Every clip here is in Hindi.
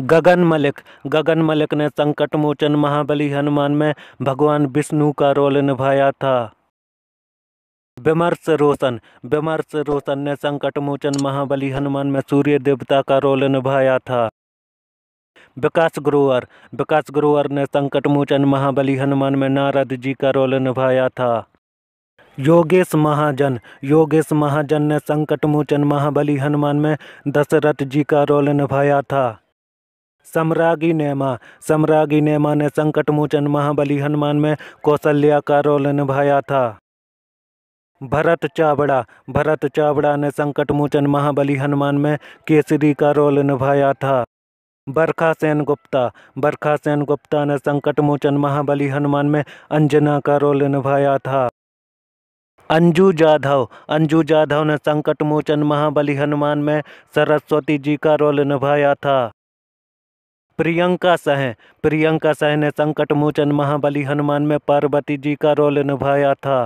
गगन मलिक गगन मलिक ने संकट मोचन महाबली हनुमान में भगवान विष्णु का रोल निभाया था विमर्श रोशन विमर्श रोशन ने संकट मोचन महाबली हनुमान में सूर्य देवता का रोल निभाया था विकास ग्रोवर विकास ग्रोवर ने संकट मोचन महाबली हनुमान में नारद जी का रोल निभाया था योगेश महाजन योगेश महाजन ने संकट मोचन महाबली हनुमान में दशरथ जी का रोल निभाया था सम्रागी नेमा सम्रागी नेमा ने संकट मोचन महाबली हनुमान में कौशल्या का रोल निभाया था भरत चावड़ा भरत चावड़ा ने संकट मोचन महाबली हनुमान में केसरी का रोल निभाया था बरखा सेन गुप्ता बरखा सेन गुप्ता ने संकट मोचन महाबली हनुमान में अंजना का रोल निभाया था अंजू जाधव अंजू जाधव ने संकट मोचन महाबली हनुमान में सरस्वती जी का रोल निभाया था प्रियंका सह प्रियंका सह ने संकट मोचन महाबली हनुमान में पार्वती जी का रोल निभाया था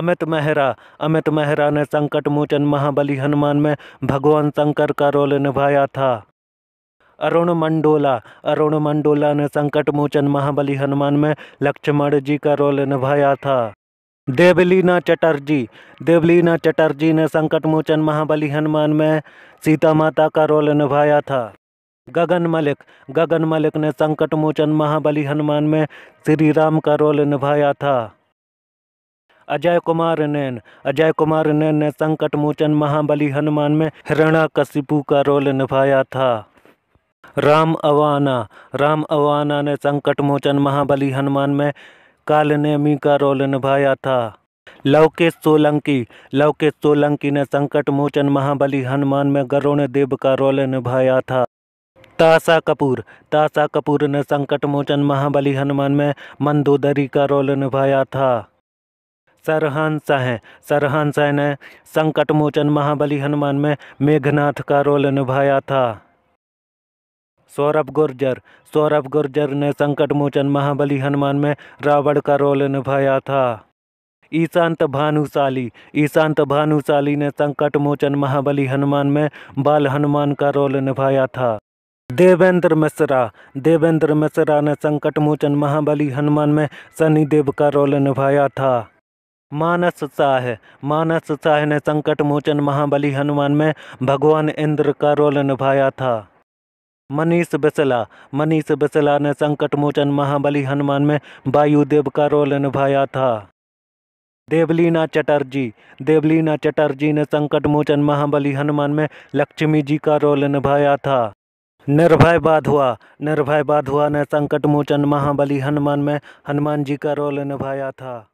अमित मेहरा अमित मेहरा ने संकट मोचन महाबली हनुमान में भगवान शंकर का रोल निभाया था अरुण मंडोला अरुण मंडोला ने संकट मोचन महाबली हनुमान में लक्ष्मण जी का रोल निभाया था देवलीना चटर्जी देवलीना चटर्जी ने संकट मोचन महाबली हनुमान में सीता माता का रोल निभाया था गगन मलिक गगन मलिक ने संकट मोचन महाबली हनुमान में श्री राम का रोल निभाया था अजय कुमार नैन अजय कुमार नैन ने संकट मोचन महाबली हनुमान में हिरणा कशिपू का रोल निभाया था राम अवाना राम अवाना ने संकट मोचन महाबली हनुमान में कालनेमी का रोल निभाया था लवकेश सोलंकी लवकेश सोलंकी ने संकट मोचन महाबली हनुमान में गरुण देव का रोल निभाया था ताशा कपूर ताशा कपूर ने संकट मोचन महाबली हनुमान में मंदोदरी का रोल निभाया था सरहान शाह सरहान शाह ने संकट मोचन महाबली हनुमान में मेघनाथ का रोल निभाया था सौरभ गुर्जर सौरभ गुर्जर ने संकट मोचन महाबली हनुमान में रावण का रोल निभाया था ईशांत भानुशाली ईशांत भानुशाली ने संकट मोचन महाबली हनुमान में बाल हनुमान का रोल निभाया था देवेंद्र मिश्रा देवेंद्र मिश्रा ने संकट मोचन महाबली हनुमान में सनी देव का रोल निभाया था मानस शाह मानस शाह ने संकट मोचन महाबली हनुमान में भगवान इंद्र का रोल निभाया था मनीष बिसला मनीष बिसला ने संकट मोचन महाबली हनुमान में वायुदेव का रोल निभाया था देवलीना चटर्जी देवलीना चटर्जी ने संकट मोचन महाबली हनुमान में लक्ष्मी जी का रोल निभाया था निर्भय बाध हुआ निर्भय बाध हुआ ने संकट मोचन महाबली हनुमान में हनुमान जी का रोल निभाया था